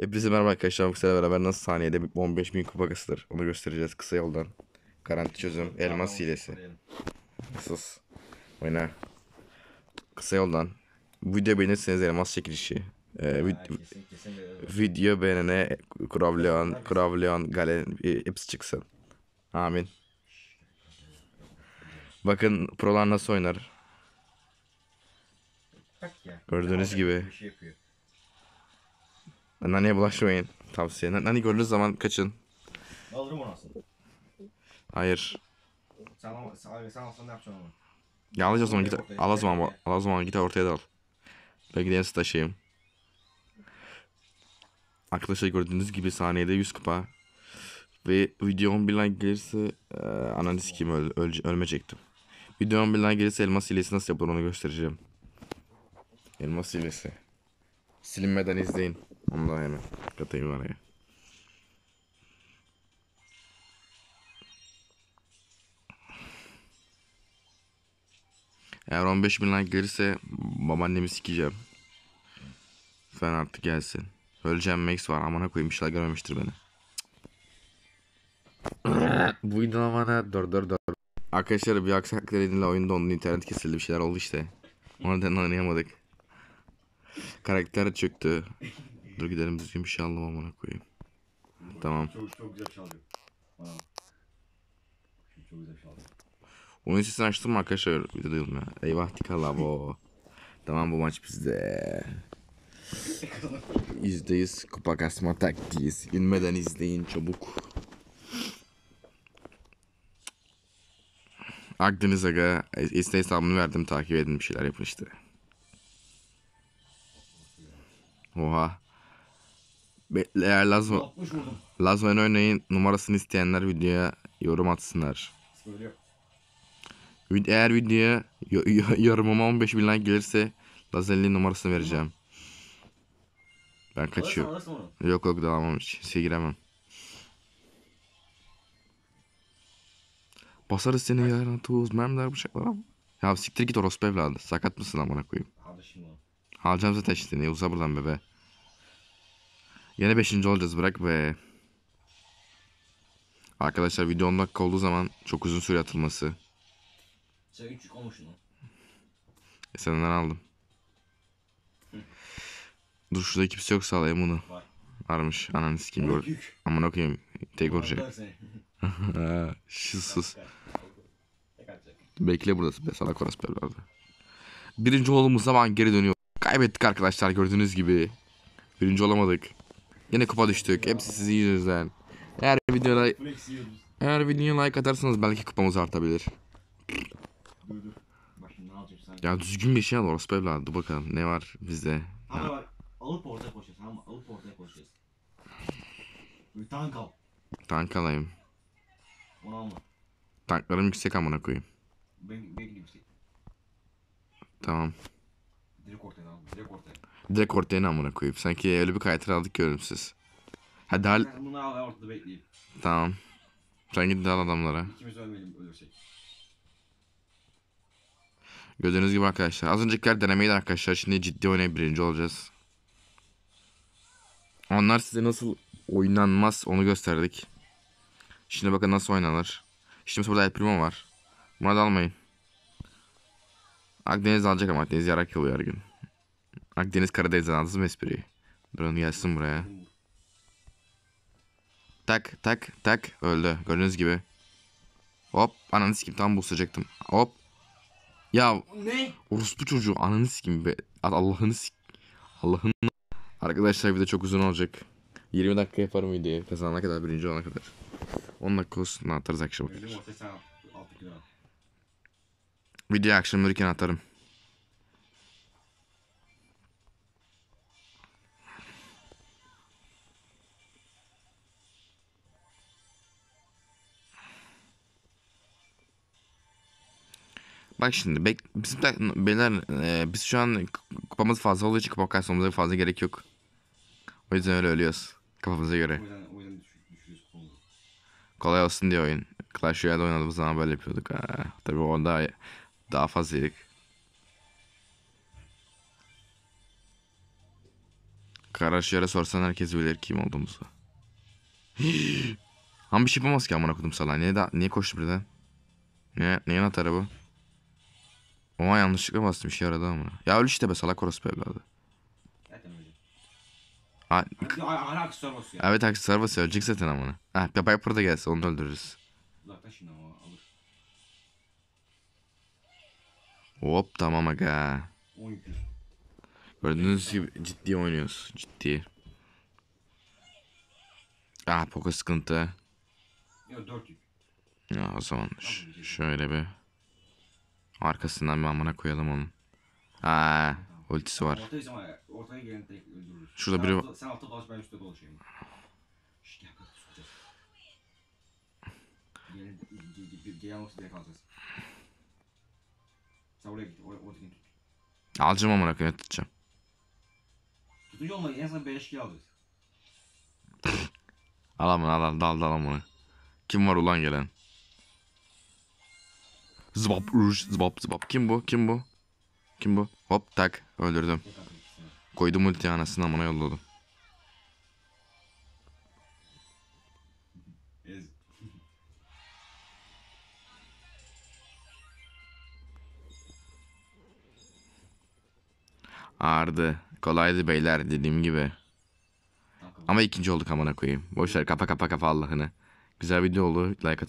Hepinize merhaba arkadaşlar. Bugün beraber nasıl saniyede 15.000 kupa kasılır onu göstereceğiz kısa yoldan. Garanti çözüm elmas hilesi. Sus. Oyna. Kısa yoldan. Video beğenirseniz elmas çekilişi. Ee, vid video beğenene Kravleon, Kravleon, Galen e, hepsi çıksın. Amin. Bakın prolar nasıl oynar. Gördüğünüz gibi. Şey Naneye bulaşmayın. Tavsiye. Nani gördüğünüz zaman kaçın. Alırım onu aslında. Hayır. Sen, ama- sen, sen aslında ne yapacaksın onu? Ya al o zaman git al o zaman al o zaman git ortaya dal. Ben gideyim sizi taşıyayım. Arkadaşlar gördüğünüz gibi saniyede 100 kupa. Ve video 11 like gelirse e, ananı sikeyim öl, öl- ölmeyecektim. Video 11 like gelirse elmas hilesi nasıl yapılır onu göstereceğim. Elmas hilesi. Silinmeden izleyin. Onu da hemen katayım araya. Eğer 15 bin like gelirse babaannemi sikeceğim. Lütfen artık gelsin. Öleceğim Max var. Amına koyayım işler görmemiştir beni. Bu inanamana dur dur dur. Arkadaşlar bir aksaklık nedeniyle oyunda onun internet kesildi bir şeyler oldu işte. Onu da anlayamadık. Karakter çöktü. Dur gidelim düzgün bir şey anlamam ona koyayım. Tamam. Çok çok güzel çalıyor. Ha. Çok, çok güzel çalıyor. Oyun sesini açtım mı arkadaşlar? Bir de duyulmuyor. Eyvah tamam bu maç bizde. %100 kupa kasma taktiğiz. Gülmeden izleyin çabuk. Akdeniz Aga iste hesabımı verdim takip edin bir şeyler yapın işte. Oha. Eğer Lazva, Lazvan örneğin numarasını isteyenler videoya yorum atsınlar. Söylüyor. Eğer videoya yorumuma 15 bin like gelirse Lazeli'nin numarasını vereceğim. Ben kaçıyorum. Orası mı, orası mı? Yok yok dalamam hiç. Şey giremem. Basarız seni yarın tuz mermiler bıçaklara. Ya siktir git orospu evladı. Sakat mısın amına koyayım? Alacağım zaten işte. Niye uza buradan bebe. Yine 5. olacağız bırak ve Arkadaşlar video 10 dakika olduğu zaman çok uzun süre atılması. Sen 3 olmuşsun lan. E senden aldım. Hı. Dur şurada kimse yok sağlayayım bunu. Var. Varmış ananı sikeyim. Gör... Aman okuyayım. Tek olacak. Şıssız. Bekle burası be salak orası be orada. Birinci olduğumuz zaman geri dönüyor. Kaybettik arkadaşlar gördüğünüz gibi. Birinci olamadık. Yine kupa düştük. Hepsi sizin yüzünüzden. Eğer videoya like, eğer videoya like atarsanız belki kupamız artabilir. Ya düzgün bir şey al orospu evladı bakalım ne var bizde. Ama bak alıp orada koşacağız ama alıp orada koşacağız. Bir tank al. Tank alayım. Onu alma. Tanklarım yüksek amına koyayım. Benim, benim yüksek. Şey. Tamam. Direkt ortaya aldım. Direkt ortaya. Direkt ortaya amına koyayım. Sanki öyle bir kayıtını aldık ki ölümsüz. Ha dal... Ben bunu al ortada bekleyeyim. Tamam. Sen git dal adamlara. İkimiz ölmeyelim ölürsek. Gördüğünüz gibi arkadaşlar. Az öncekiler denemeydi arkadaşlar. Şimdi ciddi oynayıp birinci olacağız. Onlar size nasıl oynanmaz onu gösterdik. Şimdi bakın nasıl oynanır. Şimdi burada El Primo var. Buna da almayın. Akdeniz alacak ama Akdeniz yarak yoluyor her gün. Akdeniz Karadeniz'den aldınız mı espriyi? Drone gelsin buraya. Tak tak tak öldü. Gördüğünüz gibi. Hop ananı sikim tam bu sıcaktım. Hop. Ya ne? Orospu çocuğu ananı sikim be. Allah'ını sik. Allah'ın Arkadaşlar bir çok uzun olacak. 20 dakika yaparım videoyu. Kazanana kadar birinci olana kadar. 10 dakika olsun atarız akşama. Öyle Video akşamlarken atarım. Bak şimdi bek, bizim beyler e, biz şu an kupamız fazla olduğu için kupa kasmamıza fazla gerek yok. O yüzden öyle ölüyoruz kafamıza göre. O yüzden, Kolay olsun diye oyun. Clash Royale oynadığımız zaman böyle yapıyorduk. Ha, tabii orada daha fazla yedik. Karaşıyara sorsan herkes bilir kim olduğumuzu. Ama bir şey yapamaz ki amına kodum salak. Niye, da, niye koştu birden? Ne, neyin atarı bu? Ama yanlışlıkla bastım işe yaradı amına. Ya öl işte be salak orospu evladı. Ha, aksesuar basıyor. Evet aksesuar basıyor. Ölecek zaten amına. Ha, Piper da gelse onu da öldürürüz. Zaten şimdi ama alır. Hop tamam aga. Gördüğünüz gibi ciddi oynuyoruz. Ciddi. Ah poka sıkıntı. Ya 4 Ya o zaman şöyle bir arkasından bir amına koyalım onu. Aa, ultisi var. Şurada biri var. Sen altta dolaş ben üstte dolaşayım. Gel, gel, gel, gel, gel, gel, gel, gel, gel, gel, gel, sen oraya git. Oraya, oraya tut. Alacağım amına koyayım tutacağım. Tutucu olmadı. En azından beleş gibi alacağız. al amına al al dal dal amına. Kim var ulan gelen? Zıbap ruj zıbap zıbap. Kim bu? Kim bu? Kim bu? Hop tak öldürdüm. Şey. Koydum ulti anasını amına yolladım. Ağırdı. Kolaydı beyler dediğim gibi. Ama ikinci olduk amına koyayım. Boşver kapa kapa kapa Allah'ını. Güzel video oldu. Like atın.